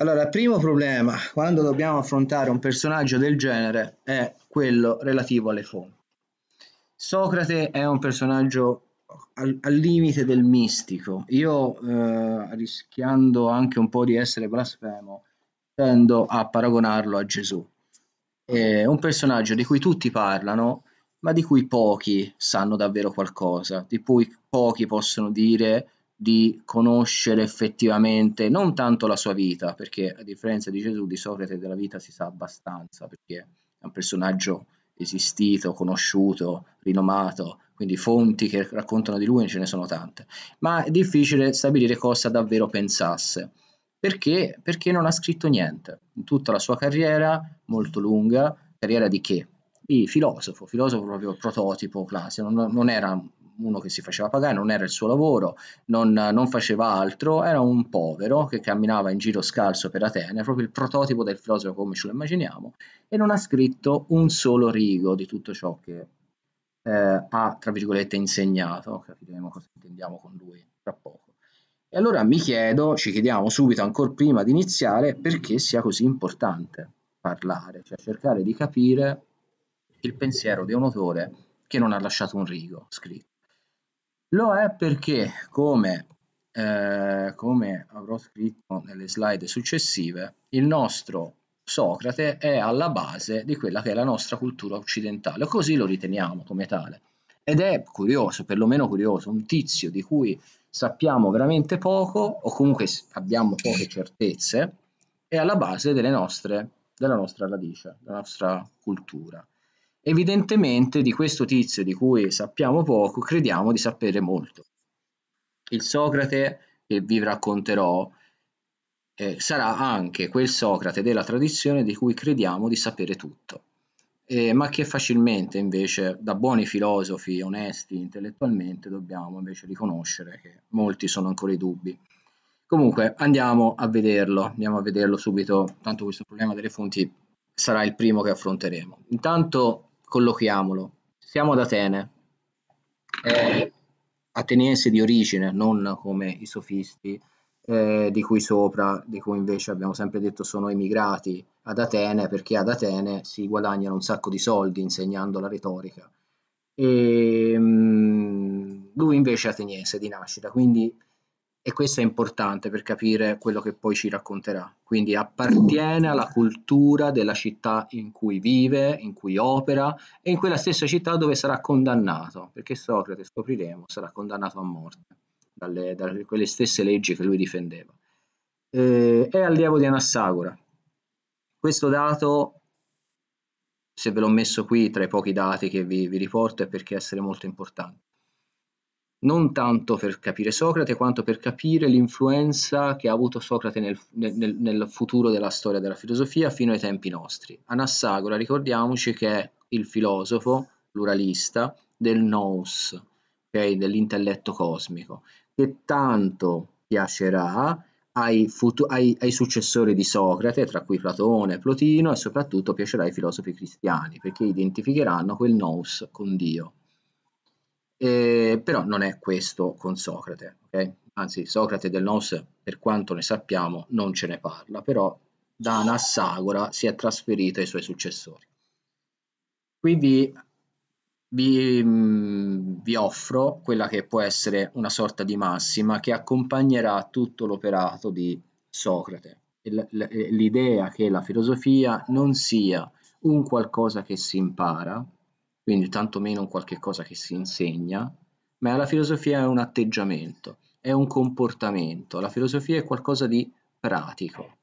Allora, primo problema quando dobbiamo affrontare un personaggio del genere è quello relativo alle fonti. Socrate è un personaggio al, al limite del mistico. Io, eh, rischiando anche un po' di essere blasfemo, tendo a paragonarlo a Gesù. È un personaggio di cui tutti parlano, ma di cui pochi sanno davvero qualcosa, di cui pochi possono dire di conoscere effettivamente non tanto la sua vita, perché a differenza di Gesù, di Socrate della vita si sa abbastanza, perché è un personaggio esistito, conosciuto, rinomato, quindi fonti che raccontano di lui ce ne sono tante, ma è difficile stabilire cosa davvero pensasse. Perché? Perché non ha scritto niente. In tutta la sua carriera, molto lunga, carriera di che? Di filosofo, filosofo proprio prototipo classico, non, non era uno che si faceva pagare, non era il suo lavoro, non, non, faceva altro, era un povero che camminava in giro scalzo per Atene, proprio il prototipo del filosofo come ce lo immaginiamo, e non ha scritto un solo rigo di tutto ciò che eh, ha, tra virgolette, insegnato, capiremo cosa intendiamo con lui tra poco. E allora mi chiedo, ci chiediamo subito, ancora prima di iniziare, perché sia così importante parlare, cioè cercare di capire il pensiero di un autore che non ha lasciato un rigo scritto. Lo è perché, come, eh, come avrò scritto nelle slide successive, il nostro Socrate è alla base di quella che è la nostra cultura occidentale, così lo riteniamo come tale. Ed è curioso, perlomeno curioso, un tizio di cui sappiamo veramente poco, o comunque abbiamo poche certezze, è alla base nostre, della nostra radice, della nostra cultura. Evidentemente di questo tizio di cui sappiamo poco crediamo di sapere molto. Il Socrate che vi racconterò eh, sarà anche quel Socrate della tradizione di cui crediamo di sapere tutto, eh, ma che facilmente invece da buoni filosofi onesti intellettualmente dobbiamo invece riconoscere che molti sono ancora i dubbi. Comunque andiamo a vederlo, andiamo a vederlo subito, tanto questo problema delle fonti sarà il primo che affronteremo. Intanto collochiamolo. Siamo ad Atene, eh, ateniense di origine, non come i sofisti eh, di cui sopra, di cui invece abbiamo sempre detto sono emigrati ad Atene perché ad Atene si guadagnano un sacco di soldi insegnando la retorica. E, ehm, mh, lui invece è ateniense di nascita, quindi e questo è importante per capire quello che poi ci racconterà. Quindi appartiene alla cultura della città in cui vive, in cui opera e in quella stessa città dove sarà condannato, perché Socrate, scopriremo, sarà condannato a morte dalle, dalle quelle stesse leggi che lui difendeva. Eh, è allievo di Anassagora. Questo dato, se ve l'ho messo qui tra i pochi dati che vi, vi riporto, è perché essere molto importante non tanto per capire Socrate quanto per capire l'influenza che ha avuto Socrate nel, nel, nel, futuro della storia della filosofia fino ai tempi nostri. Anassagora, ricordiamoci che è il filosofo pluralista del nous, okay, dell'intelletto cosmico, che tanto piacerà ai, ai, ai, successori di Socrate, tra cui Platone e Plotino, e soprattutto piacerà ai filosofi cristiani, perché identificheranno quel nous con Dio. E eh, però non è questo con Socrate, okay? anzi Socrate del Nos per quanto ne sappiamo non ce ne parla, però da Anassagora si è trasferito ai suoi successori. Quindi vi, mm, vi offro quella che può essere una sorta di massima che accompagnerà tutto l'operato di Socrate, l'idea che la filosofia non sia un qualcosa che si impara, quindi tantomeno un qualche cosa che si insegna, ma la filosofia è un atteggiamento, è un comportamento, la filosofia è qualcosa di pratico.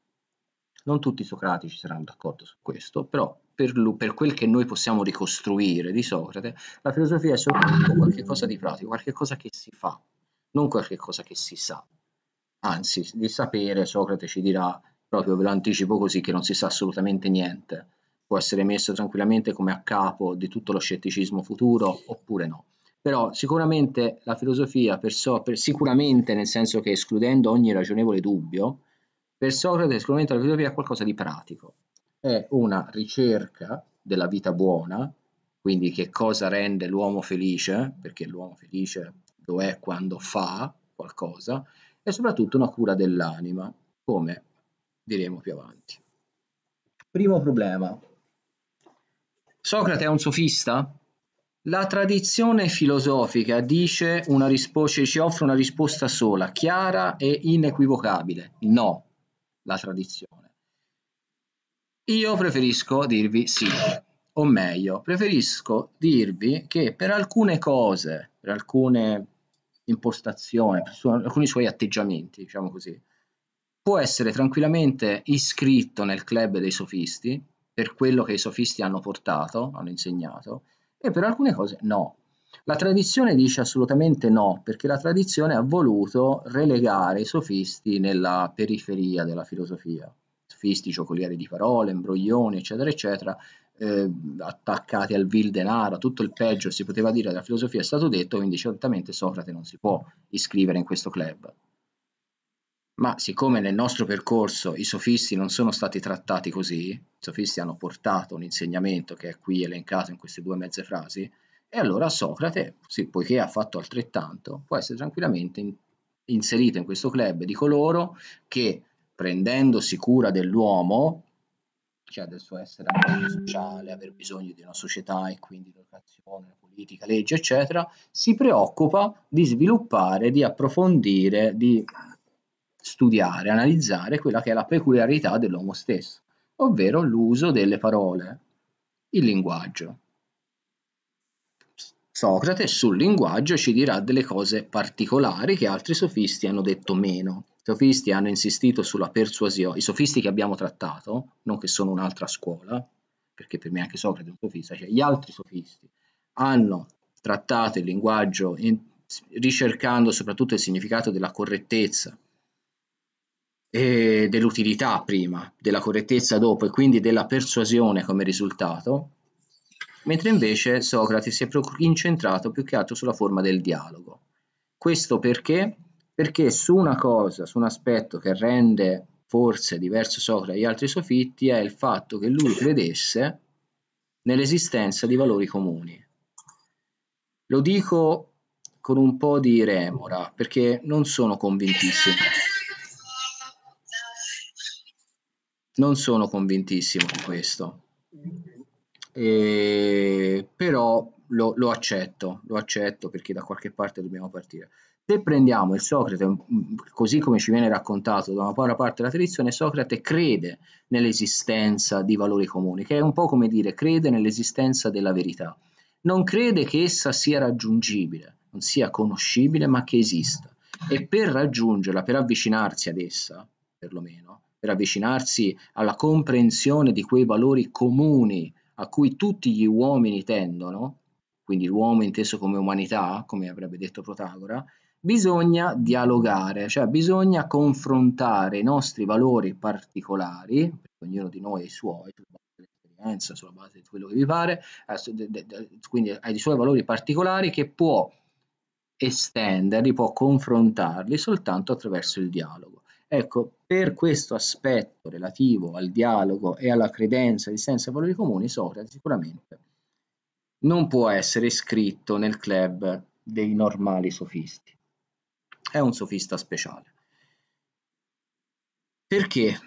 Non tutti i socratici saranno d'accordo su questo, però per, lui, per, quel che noi possiamo ricostruire di Socrate, la filosofia è soprattutto qualcosa di pratico, qualcosa che si fa, non qualcosa che si sa. Anzi, di sapere Socrate ci dirà, proprio ve lo anticipo così, che non si sa assolutamente niente. Può essere messo tranquillamente come a capo di tutto lo scetticismo futuro oppure no però sicuramente la filosofia, per so, per, sicuramente nel senso che escludendo ogni ragionevole dubbio, per Socrate sicuramente la filosofia è qualcosa di pratico, è una ricerca della vita buona, quindi che cosa rende l'uomo felice, perché l'uomo felice lo è quando fa qualcosa, e soprattutto una cura dell'anima, come diremo più avanti. Primo problema. Socrate è un sofista? La tradizione filosofica dice una risposta, ci offre una risposta sola, chiara e inequivocabile. No, la tradizione. Io preferisco dirvi sì, o meglio, preferisco dirvi che per alcune cose, per alcune impostazioni, per alcuni suoi atteggiamenti, diciamo così, può essere tranquillamente iscritto nel club dei sofisti, per quello che i sofisti hanno portato, hanno insegnato, e per alcune cose no. La tradizione dice assolutamente no, perché la tradizione ha voluto relegare i sofisti nella periferia della filosofia. Sofisti, giocolieri di parole, imbroglioni, eccetera, eccetera, eh, attaccati al vil denaro, tutto il peggio si poteva dire della filosofia è stato detto, quindi certamente Socrate non si può iscrivere in questo club ma siccome nel nostro percorso i sofisti non sono stati trattati così, i sofisti hanno portato un insegnamento che è qui elencato in queste due mezze frasi, e allora Socrate, sì, poiché ha fatto altrettanto, può essere tranquillamente in, inserito in questo club di coloro che, prendendosi cura dell'uomo, cioè del suo essere sociale, aver bisogno di una società e quindi l'educazione, la politica, legge, eccetera, si preoccupa di sviluppare, di approfondire, di studiare, analizzare quella che è la peculiarità dell'uomo stesso, ovvero l'uso delle parole, il linguaggio. Socrate sul linguaggio ci dirà delle cose particolari che altri sofisti hanno detto meno. I sofisti hanno insistito sulla persuasione, i sofisti che abbiamo trattato, non che sono un'altra scuola, perché per me anche Socrate è un sofista, cioè gli altri sofisti hanno trattato il linguaggio in, ricercando soprattutto il significato della correttezza e dell'utilità prima, della correttezza dopo e quindi della persuasione come risultato, mentre invece Socrate si è incentrato più che altro sulla forma del dialogo. Questo perché? Perché su una cosa, su un aspetto che rende forse diverso Socrate dagli altri sofitti è il fatto che lui credesse nell'esistenza di valori comuni. Lo dico con un po' di remora, perché non sono convintissimo non sono convintissimo di questo, e, però lo, lo, accetto, lo accetto perché da qualche parte dobbiamo partire. Se prendiamo il Socrate, mm, così come ci viene raccontato da una buona parte della tradizione, Socrate crede nell'esistenza di valori comuni, che è un po' come dire crede nell'esistenza della verità. Non crede che essa sia raggiungibile, non sia conoscibile, ma che esista. E per raggiungerla, per avvicinarsi ad essa, perlomeno, per avvicinarsi alla comprensione di quei valori comuni a cui tutti gli uomini tendono, quindi l'uomo inteso come umanità, come avrebbe detto Protagora, bisogna dialogare, cioè bisogna confrontare i nostri valori particolari, ognuno di noi ha i suoi, sulla base dell'esperienza, sulla base di quello che vi pare, eh, quindi ha i suoi valori particolari che può estenderli, può confrontarli soltanto attraverso il dialogo. Ecco, per questo aspetto relativo al dialogo e alla credenza di senso e valori comuni, Socrate sicuramente non può essere iscritto nel club dei normali sofisti. È un sofista speciale. Perché?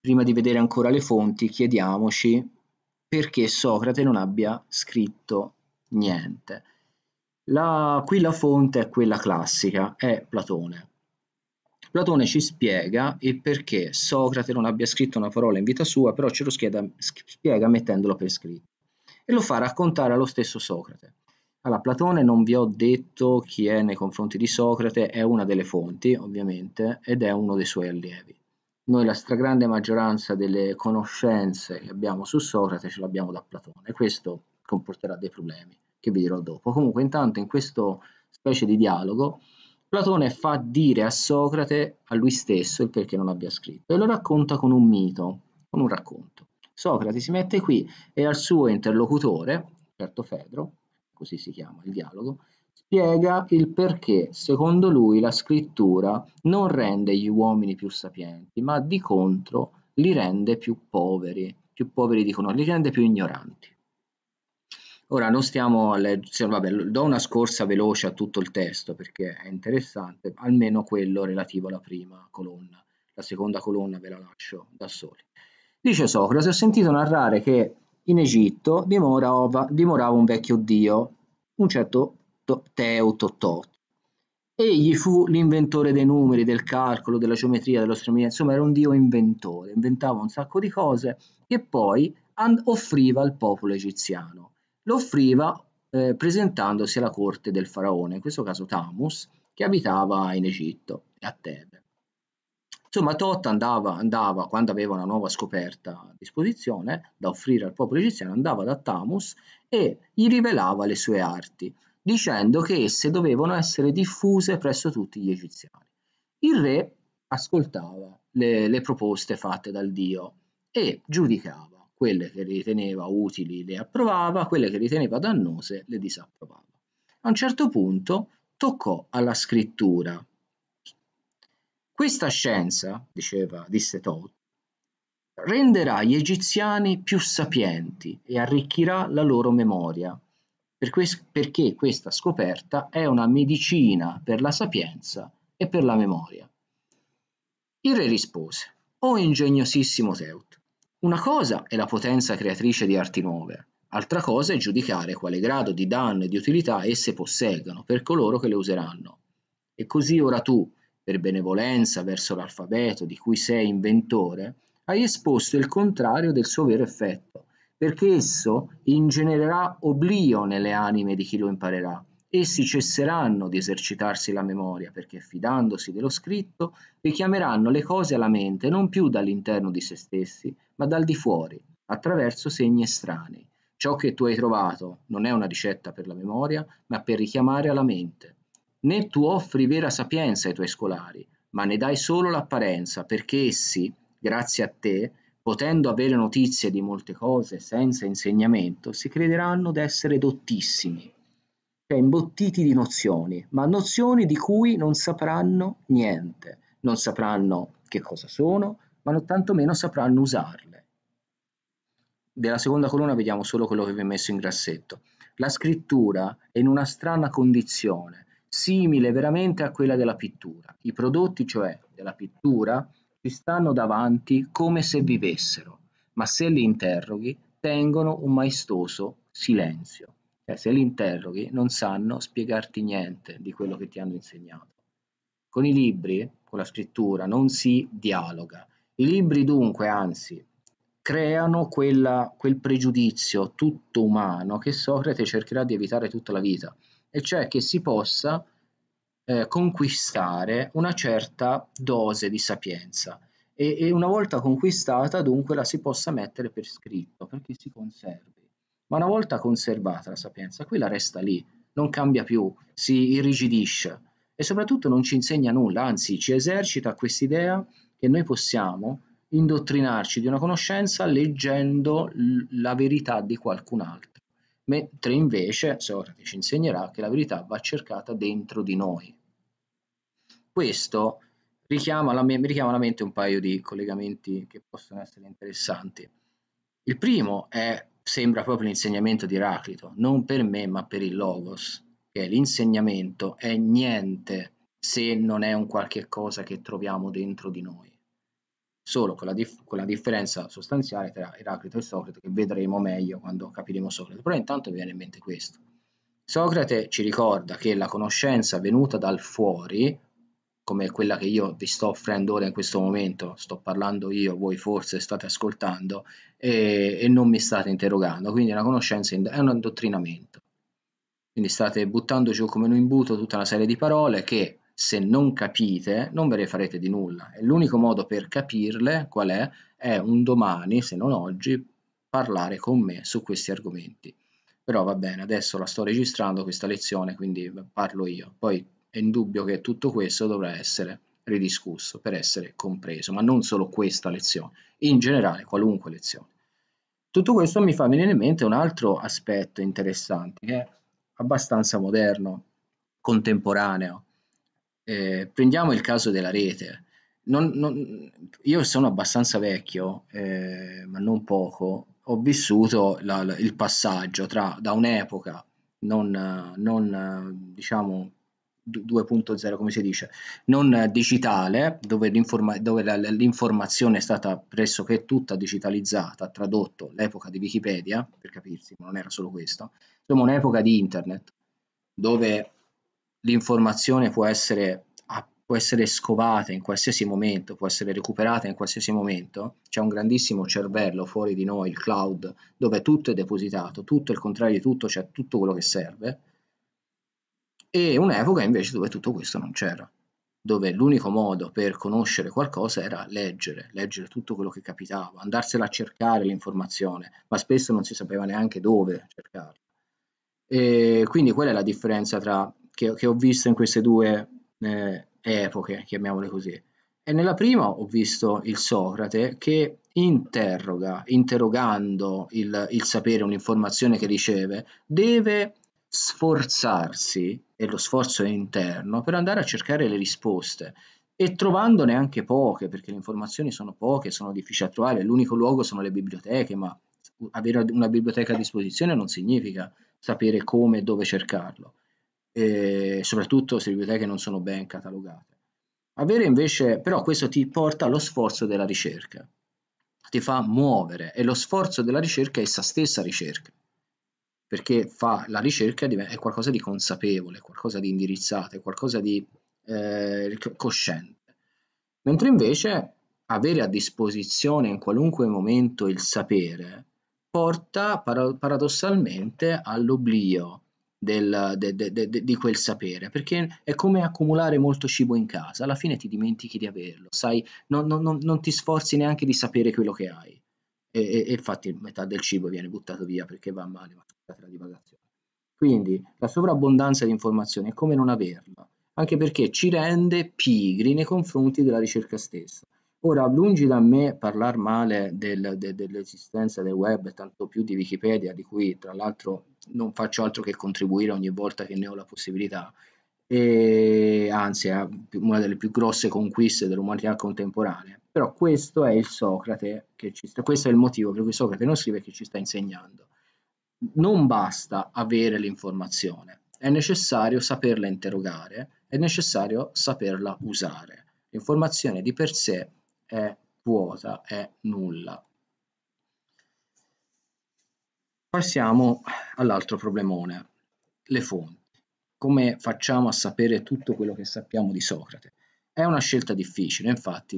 Prima di vedere ancora le fonti, chiediamoci perché Socrate non abbia scritto niente. La, qui la fonte è quella classica, è Platone. Platone ci spiega il perché Socrate non abbia scritto una parola in vita sua, però ce lo schieda, spiega mettendolo per scritto. E lo fa raccontare allo stesso Socrate. Allora, Platone non vi ho detto chi è nei confronti di Socrate, è una delle fonti, ovviamente, ed è uno dei suoi allievi. Noi la stragrande maggioranza delle conoscenze che abbiamo su Socrate ce l'abbiamo da Platone. Questo comporterà dei problemi che vi dirò dopo. Comunque, intanto, in questo specie di dialogo, Platone fa dire a Socrate, a lui stesso, il perché non abbia scritto e lo racconta con un mito, con un racconto. Socrate si mette qui e al suo interlocutore, certo Fedro, così si chiama il dialogo, spiega il perché, secondo lui, la scrittura non rende gli uomini più sapienti, ma di contro li rende più poveri, più poveri dicono, li rende più ignoranti. Ora non stiamo a leggere, vabbè, do una scorsa veloce a tutto il testo perché è interessante, almeno quello relativo alla prima colonna. La seconda colonna ve la lascio da soli. Dice Socrate, ho sentito narrare che in Egitto dimorava, dimorava un vecchio dio, un certo Teutotot. Egli fu l'inventore dei numeri, del calcolo, della geometria, dell'astronomia, insomma era un dio inventore, inventava un sacco di cose che poi offriva al popolo egiziano lo offriva eh, presentandosi alla corte del faraone, in questo caso Tamus, che abitava in Egitto e a Tebe. Insomma, Tot andava, andava, quando aveva una nuova scoperta a disposizione da offrire al popolo egiziano, andava da Tamus e gli rivelava le sue arti, dicendo che esse dovevano essere diffuse presso tutti gli egiziani. Il re ascoltava le, le proposte fatte dal dio e giudicava quelle che riteneva utili le approvava, quelle che riteneva dannose le disapprovava. A un certo punto toccò alla scrittura. Questa scienza, diceva, disse Thoth, renderà gli egiziani più sapienti e arricchirà la loro memoria, perché questa scoperta è una medicina per la sapienza e per la memoria. Il re rispose, o oh ingegnosissimo Teut, una cosa è la potenza creatrice di arti nuove, altra cosa è giudicare quale grado di danno e di utilità esse posseggano per coloro che le useranno. E così ora tu, per benevolenza verso l'alfabeto di cui sei inventore, hai esposto il contrario del suo vero effetto, perché esso ingenererà oblio nelle anime di chi lo imparerà Essi cesseranno di esercitarsi la memoria perché, fidandosi dello scritto, richiameranno le cose alla mente non più dall'interno di se stessi, ma dal di fuori, attraverso segni estranei. Ciò che tu hai trovato non è una ricetta per la memoria, ma per richiamare alla mente. Né tu offri vera sapienza ai tuoi scolari, ma ne dai solo l'apparenza, perché essi, grazie a te, potendo avere notizie di molte cose senza insegnamento, si crederanno d'essere dottissimi cioè imbottiti di nozioni, ma nozioni di cui non sapranno niente, non sapranno che cosa sono, ma non, tantomeno sapranno usarle. Della seconda colonna vediamo solo quello che vi ho messo in grassetto. La scrittura è in una strana condizione, simile veramente a quella della pittura. I prodotti, cioè, della pittura ci stanno davanti come se vivessero, ma se li interroghi tengono un maestoso silenzio. Cioè, se li interroghi, non sanno spiegarti niente di quello che ti hanno insegnato. Con i libri, con la scrittura, non si dialoga. I libri dunque, anzi, creano quella, quel pregiudizio tutto umano che Socrate cercherà di evitare tutta la vita, e cioè che si possa eh, conquistare una certa dose di sapienza e, e una volta conquistata dunque la si possa mettere per scritto perché si conservi ma una volta conservata la sapienza, quella resta lì, non cambia più, si irrigidisce e soprattutto non ci insegna nulla, anzi ci esercita quest'idea che noi possiamo indottrinarci di una conoscenza leggendo la verità di qualcun altro, mentre invece Socrate ci insegnerà che la verità va cercata dentro di noi. Questo richiama alla, mi richiama alla mente un paio di collegamenti che possono essere interessanti. Il primo è sembra proprio l'insegnamento di Eraclito, non per me ma per il Logos, che l'insegnamento è niente se non è un qualche cosa che troviamo dentro di noi. Solo con la, dif con la differenza sostanziale tra Eraclito e Socrate che vedremo meglio quando capiremo Socrate, però intanto viene in mente questo. Socrate ci ricorda che la conoscenza venuta dal fuori come quella che io vi sto offrendo ora in questo momento, sto parlando io, voi forse state ascoltando e, e non mi state interrogando, quindi la conoscenza, è un indottrinamento. Quindi state buttando giù come un imbuto tutta una serie di parole che se non capite non ve ne farete di nulla e l'unico modo per capirle qual è? È un domani, se non oggi, parlare con me su questi argomenti. Però va bene, adesso la sto registrando questa lezione, quindi parlo io. Poi è indubbio che tutto questo dovrà essere ridiscusso per essere compreso, ma non solo questa lezione, in generale qualunque lezione. Tutto questo mi fa venire in mente un altro aspetto interessante che è abbastanza moderno, contemporaneo. Eh, prendiamo il caso della rete. Non, non, io sono abbastanza vecchio, eh, ma non poco, ho vissuto la, la, il passaggio tra, da un'epoca non, non diciamo, 2.0 come si dice non digitale dove, l'informazione è stata pressoché tutta digitalizzata tradotto l'epoca di Wikipedia per capirsi ma non era solo questo insomma un'epoca di internet dove l'informazione può essere, può essere scovata in qualsiasi momento può essere recuperata in qualsiasi momento c'è un grandissimo cervello fuori di noi il cloud dove tutto è depositato tutto il contrario di tutto c'è cioè tutto quello che serve e un'epoca invece dove tutto questo non c'era, dove l'unico modo per conoscere qualcosa era leggere, leggere tutto quello che capitava, andarsela a cercare l'informazione, ma spesso non si sapeva neanche dove cercarla. E quindi qual è la differenza tra, che, che ho visto in queste due eh, epoche, chiamiamole così. E nella prima ho visto il Socrate che interroga, interrogando il, il sapere, un'informazione che riceve, deve sforzarsi, e lo sforzo è interno, per andare a cercare le risposte e trovandone anche poche, perché le informazioni sono poche, sono difficili da trovare, l'unico luogo sono le biblioteche, ma avere una biblioteca a disposizione non significa sapere come e dove cercarlo, e soprattutto se le biblioteche non sono ben catalogate. Avere invece, però questo ti porta allo sforzo della ricerca, ti fa muovere e lo sforzo della ricerca è essa stessa ricerca perché fa la ricerca è qualcosa di consapevole, qualcosa di indirizzato, qualcosa di eh, cosciente. Mentre invece avere a disposizione in qualunque momento il sapere porta paradossalmente all'oblio de, de, de, di quel sapere, perché è come accumulare molto cibo in casa, alla fine ti dimentichi di averlo, sai, non, non, non ti sforzi neanche di sapere quello che hai. E, e, infatti metà del cibo viene buttato via perché va male, ma date la divagazione. Quindi la sovrabbondanza di informazioni è come non averla, anche perché ci rende pigri nei confronti della ricerca stessa. Ora, lungi da me parlare male del, de, dell'esistenza del web, tanto più di Wikipedia, di cui tra l'altro non faccio altro che contribuire ogni volta che ne ho la possibilità, e, anzi è una delle più grosse conquiste dell'umanità contemporanea. Però questo è il Socrate, che ci sta, questo è il motivo per cui Socrate non scrive che ci sta insegnando non basta avere l'informazione, è necessario saperla interrogare, è necessario saperla usare. L'informazione di per sé è vuota, è nulla. Passiamo all'altro problemone, le fonti. Come facciamo a sapere tutto quello che sappiamo di Socrate? È una scelta difficile, infatti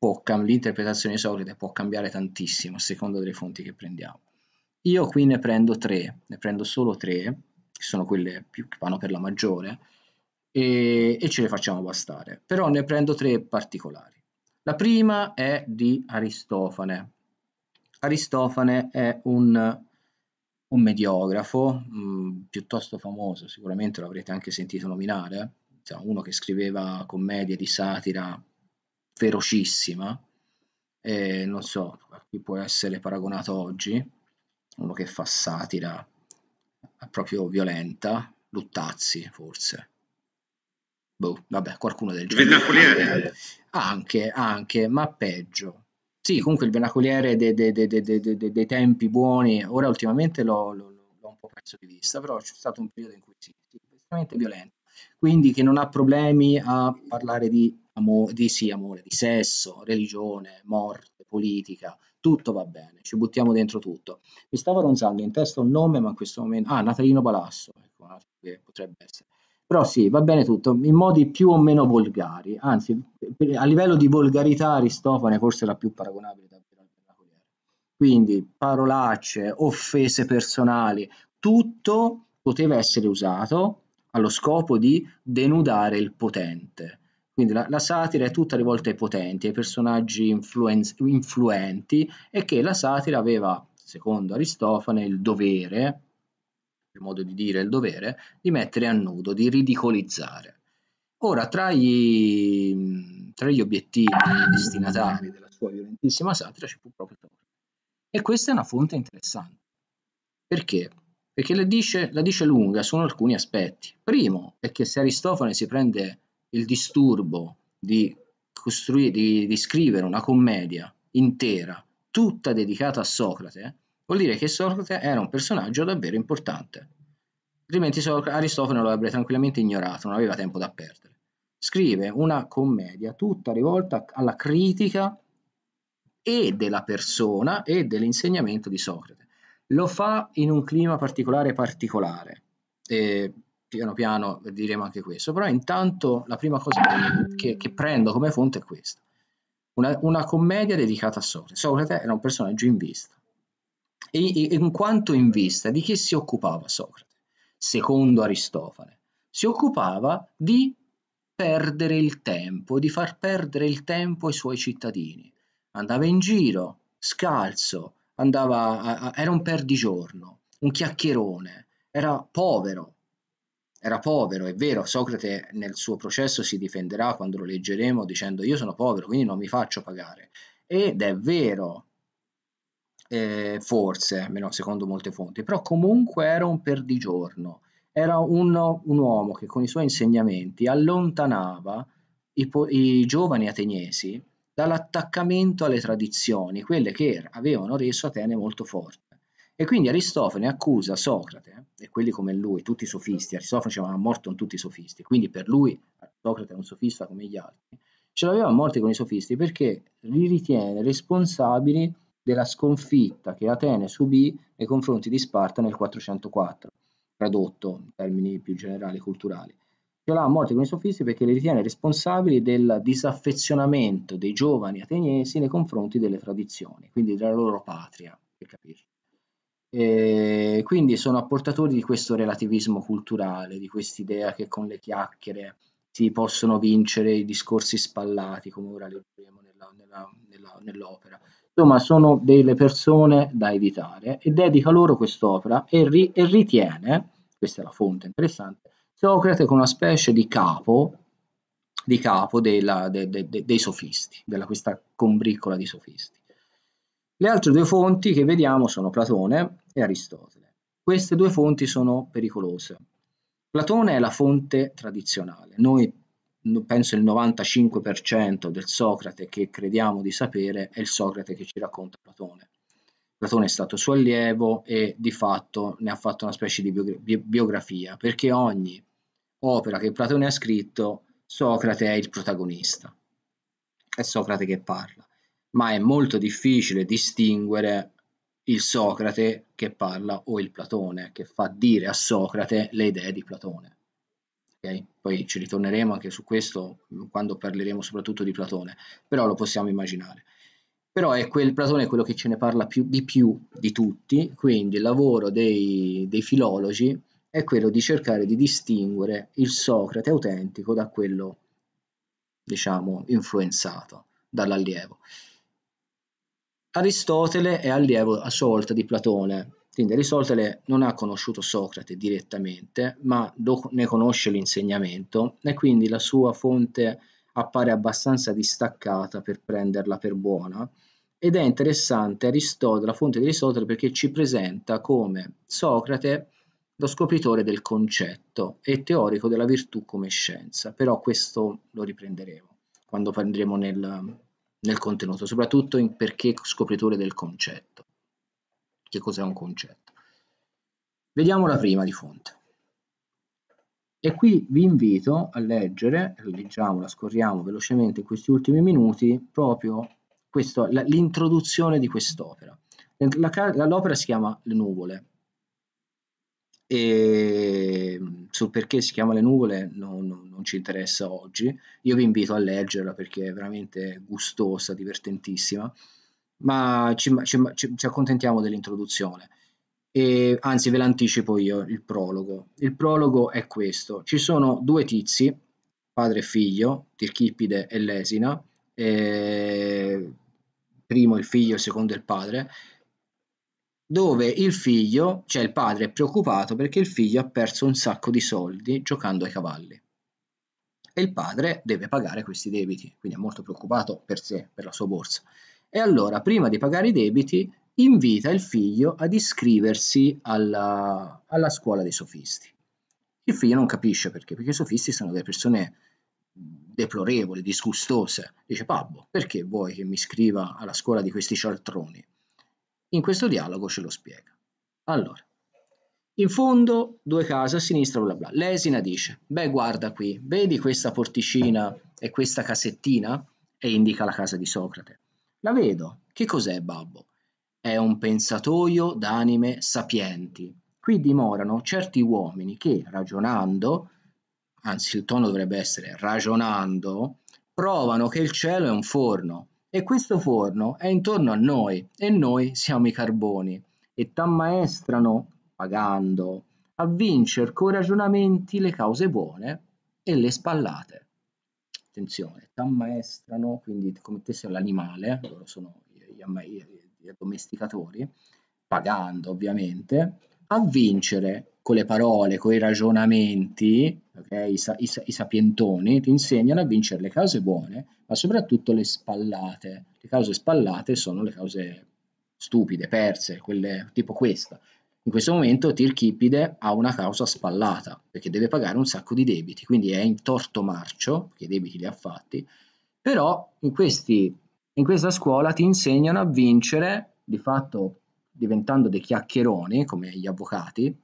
l'interpretazione di Socrate può cambiare tantissimo a seconda delle fonti che prendiamo. Io qui ne prendo tre, ne prendo solo tre, che sono quelle più, che vanno per la maggiore, e, e ce le facciamo bastare. Però ne prendo tre particolari. La prima è di Aristofane. Aristofane è un un mediografo mh, mm, piuttosto famoso, sicuramente l'avrete anche sentito nominare, cioè uno che scriveva commedie di satira ferocissima, eh, non so a chi può essere paragonato oggi, uno che fa satira proprio violenta, Luttazzi forse. Boh, vabbè, qualcuno del genere. Anche, anche, ma peggio. Sì, comunque il vernacoliere dei, dei, dei, dei tempi buoni, ora ultimamente l'ho, un po' perso di vista, però c'è stato un periodo in cui sì, sì estremamente violento. Quindi che non ha problemi a parlare di, amore, di, sì, amore, di sesso, religione, morte, politica, tutto va bene, ci buttiamo dentro tutto. Mi stavo ronzando in testa un nome, ma in questo momento... Ah, Natalino Balasso, ecco, un altro che potrebbe essere. Però sì, va bene tutto, in modi più o meno volgari, anzi, a livello di volgarità Aristofane è forse la più paragonabile davvero al Vernaculiere. Quindi parolacce, offese personali, tutto poteva essere usato allo scopo di denudare il potente quindi la, la, satira è tutta rivolta ai potenti, ai personaggi influenz- influenti e che la satira aveva, secondo Aristofane, il dovere, il modo di dire il dovere, di mettere a nudo, di ridicolizzare. Ora, tra gli, tra gli obiettivi destinatari della sua violentissima satira ci fu proprio Tore. E questa è una fonte interessante. Perché? Perché la dice, la dice lunga su alcuni aspetti. Primo è che se Aristofane si prende il disturbo di, costruire, di, di scrivere una commedia intera, tutta dedicata a Socrate, vuol dire che Socrate era un personaggio davvero importante. Altrimenti Aristofane lo avrebbe tranquillamente ignorato, non aveva tempo da perdere. Scrive una commedia tutta rivolta alla critica e della persona e dell'insegnamento di Socrate. Lo fa in un clima particolare particolare. Eh, piano piano diremo anche questo, però intanto la prima cosa che, che prendo come fonte è questa. Una, una, commedia dedicata a Socrate. Socrate era un personaggio in vista. E, e, in quanto in vista, di che si occupava Socrate? Secondo Aristofane, si occupava di perdere il tempo, di far perdere il tempo ai suoi cittadini. Andava in giro, scalzo, a, a, era un perdigiorno, un chiacchierone, era povero, era povero, è vero, Socrate nel suo processo si difenderà quando lo leggeremo dicendo io sono povero, quindi non mi faccio pagare. Ed è vero, eh, forse, almeno secondo molte fonti, però comunque era un perdigiorno, era uno, un uomo che con i suoi insegnamenti allontanava i, i giovani ateniesi dall'attaccamento alle tradizioni, quelle che er-, avevano reso Atene molto forte. E quindi Aristofane accusa Socrate, eh, e quelli come lui, tutti i sofisti, Aristofane diceva a ah, Morton tutti i sofisti, quindi per lui Socrate è un sofista come gli altri, ce l'aveva a morte con i sofisti perché li ritiene responsabili della sconfitta che Atene subì nei confronti di Sparta nel 404, tradotto in termini più generali culturali. Ce l'ha a morte con i sofisti perché li ritiene responsabili del disaffezionamento dei giovani ateniesi nei confronti delle tradizioni, quindi della loro patria, per capirci. E quindi sono apportatori di questo relativismo culturale, di quest'idea che con le chiacchiere si possono vincere i discorsi spallati, come ora leggeremo nella, nella, nella, nell'opera. Insomma, sono delle persone da evitare e dedica loro quest'opera e, ri, e ritiene, questa è la fonte interessante, Socrate come una specie di capo, di capo della, de, de, de, dei sofisti, della questa combriccola di sofisti. Le altre due fonti che vediamo sono Platone e Aristotele. Queste due fonti sono pericolose. Platone è la fonte tradizionale. Noi, penso il 95% del Socrate che crediamo di sapere è il Socrate che ci racconta Platone. Platone è stato suo allievo e di fatto ne ha fatto una specie di biografia, perché ogni opera che Platone ha scritto, Socrate è il protagonista. È Socrate che parla ma è molto difficile distinguere il Socrate che parla o il Platone che fa dire a Socrate le idee di Platone. Okay? Poi ci ritorneremo anche su questo mm, quando parleremo soprattutto di Platone, però lo possiamo immaginare. Però è quel Platone quello che ce ne parla più, di più di tutti, quindi il lavoro dei, dei filologi è quello di cercare di distinguere il Socrate autentico da quello, diciamo, influenzato dall'allievo. Aristotele è allievo a sorta di Platone, quindi Aristotele non ha conosciuto Socrate direttamente, ma ne conosce l'insegnamento e quindi la sua fonte appare abbastanza distaccata per prenderla per buona. Ed è interessante la fonte di Aristotele perché ci presenta come Socrate lo scopritore del concetto e teorico della virtù come scienza, però questo lo riprenderemo quando andremo nel, nel contenuto, soprattutto in perché scopritore del concetto. Che cos'è un concetto? Vediamo la prima di fonte. E qui vi invito a leggere, leggiamola, scorriamo velocemente in questi ultimi minuti, proprio l'introduzione di quest'opera. L'opera si chiama Le nuvole, e ehm, sul perché si chiama Le nuvole non, non, non, ci interessa oggi, io vi invito a leggerla perché è veramente gustosa, divertentissima, ma ci, ci, ci accontentiamo dell'introduzione. E, anzi, ve l'anticipo io, il prologo. Il prologo è questo. Ci sono due tizi, padre e figlio, Tirchipide e Lesina, e ehm, primo il figlio, secondo il padre, dove il figlio, cioè il padre, è preoccupato perché il figlio ha perso un sacco di soldi giocando ai cavalli. E il padre deve pagare questi debiti, quindi è molto preoccupato per sé, per la sua borsa. E allora, prima di pagare i debiti, invita il figlio ad iscriversi alla, alla scuola dei sofisti. Il figlio non capisce perché, perché i sofisti sono delle persone deplorevoli, disgustose. Dice, babbo, perché vuoi che mi iscriva alla scuola di questi cialtroni? In questo dialogo ce lo spiega. Allora, in fondo due case a sinistra, bla bla. L'esina dice, beh guarda qui, vedi questa porticina e questa casettina? E indica la casa di Socrate. La vedo. Che cos'è Babbo? È un pensatoio d'anime sapienti. Qui dimorano certi uomini che, ragionando, anzi il tono dovrebbe essere ragionando, provano che il cielo è un forno e questo forno è intorno a noi e noi siamo i carboni e t'ammaestrano, pagando, a vincere con ragionamenti le cause buone e le spallate. Attenzione, t'ammaestrano, quindi come te sei l'animale, loro sono gli, gli addomesticatori, pagando ovviamente, a vincere con le parole, con i ragionamenti eh, i, sa i, sa i, sapientoni ti insegnano a vincere le cause buone, ma soprattutto le spallate. Le cause spallate sono le cause stupide, perse, quelle tipo questa. In questo momento Tirchipide ha una causa spallata, perché deve pagare un sacco di debiti, quindi è in torto marcio, perché i debiti li ha fatti, però in, questi, in questa scuola ti insegnano a vincere, di fatto diventando dei chiacchieroni, come gli avvocati,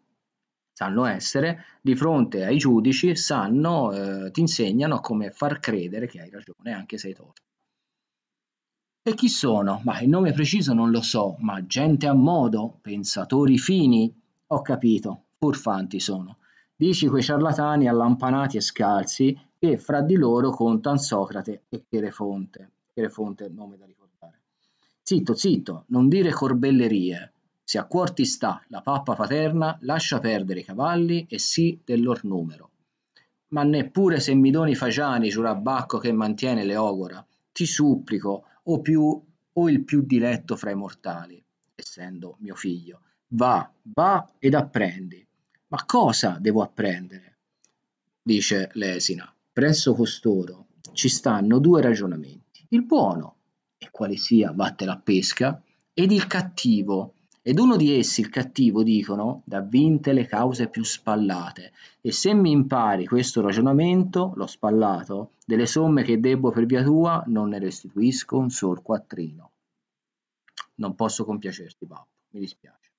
sanno essere, di fronte ai giudici sanno, eh, ti insegnano come far credere che hai ragione anche se hai torto. E chi sono? Ma il nome preciso non lo so, ma gente a modo, pensatori fini, ho capito, furfanti sono. Dici quei ciarlatani allampanati e scalzi che fra di loro contano Socrate e Cherefonte. Cherefonte è il nome da ricordare. Zitto, zitto, non dire corbellerie se a cuor ti sta la pappa paterna, lascia perdere i cavalli e sì del lor numero. Ma neppure se mi doni fagiani, giurabacco che mantiene le ogora, ti supplico, o più, o il più diletto fra i mortali, essendo mio figlio, va, va ed apprendi. Ma cosa devo apprendere? Dice l'esina. Presso costoro ci stanno due ragionamenti. Il buono, e quale sia vatte la pesca, ed il cattivo, ed uno di essi, il cattivo, dicono, da vinte le cause più spallate. E se mi impari questo ragionamento, l'ho spallato, delle somme che debbo per via tua, non ne restituisco un sol quattrino. Non posso compiacerti, babbo, mi dispiace.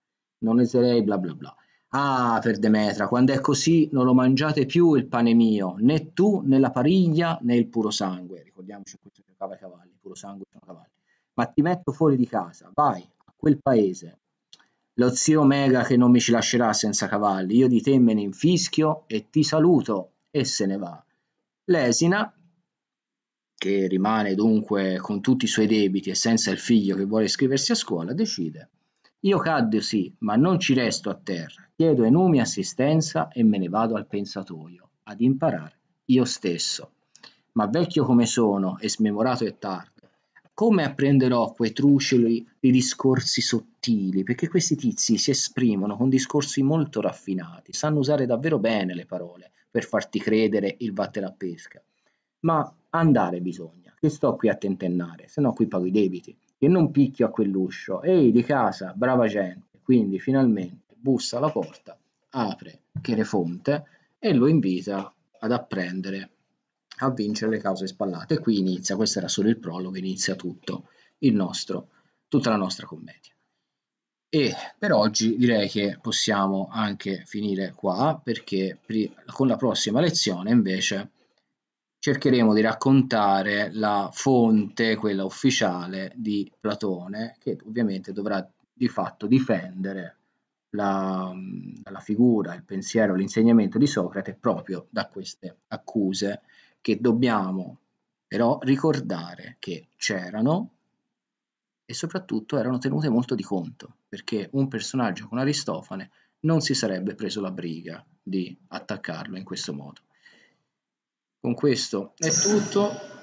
Non eserei bla bla bla. Ah, per Demetra, quando è così non lo mangiate più il pane mio, né tu, né la pariglia, né il puro sangue. Ricordiamoci che questo giocava ai cavalli, puro sangue sono cavalli. Ma ti metto fuori di casa, vai a quel paese, lo zio Mega che non mi ci lascerà senza cavalli, io di te me ne infischio e ti saluto, e se ne va. L'esina, che rimane dunque con tutti i suoi debiti e senza il figlio che vuole iscriversi a scuola, decide. Io caddo sì, ma non ci resto a terra, chiedo ai numi assistenza e me ne vado al pensatoio, ad imparare io stesso. Ma vecchio come sono e smemorato e tardo, come apprenderò quei trucioli di discorsi sottili? Perché questi tizi si esprimono con discorsi molto raffinati, sanno usare davvero bene le parole per farti credere il vattene a pesca. Ma andare bisogna, che sto qui a tentennare, se no qui pago i debiti. Che non picchio a quell'uscio, ehi di casa, brava gente. Quindi finalmente bussa alla porta, apre Cherefonte e lo invita ad apprendere a vincere le cause spallate. E qui inizia, questo era solo il prologo, inizia tutto il nostro, tutta la nostra commedia. E per oggi direi che possiamo anche finire qua perché con la prossima lezione invece cercheremo di raccontare la fonte, quella ufficiale di Platone, che ovviamente dovrà di fatto difendere la, la figura, il pensiero, l'insegnamento di Socrate proprio da queste accuse che dobbiamo però ricordare che c'erano e soprattutto erano tenute molto di conto, perché un personaggio con Aristofane non si sarebbe preso la briga di attaccarlo in questo modo. Con questo è tutto.